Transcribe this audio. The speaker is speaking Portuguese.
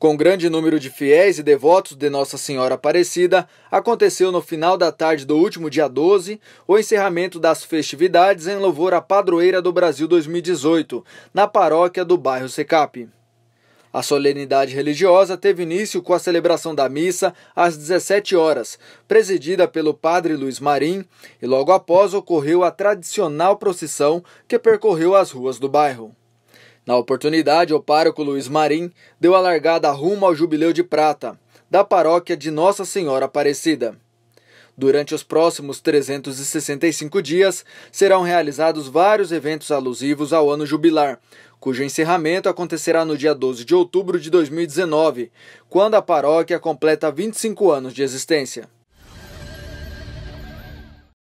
com grande número de fiéis e devotos de Nossa Senhora Aparecida, aconteceu no final da tarde do último dia 12 o encerramento das festividades em louvor à padroeira do Brasil 2018, na paróquia do bairro Secap. A solenidade religiosa teve início com a celebração da missa às 17 horas, presidida pelo padre Luiz Marim, e logo após ocorreu a tradicional procissão que percorreu as ruas do bairro. Na oportunidade, o pároco Luiz Marim deu a largada rumo ao Jubileu de Prata, da paróquia de Nossa Senhora Aparecida. Durante os próximos 365 dias, serão realizados vários eventos alusivos ao ano jubilar, cujo encerramento acontecerá no dia 12 de outubro de 2019, quando a paróquia completa 25 anos de existência.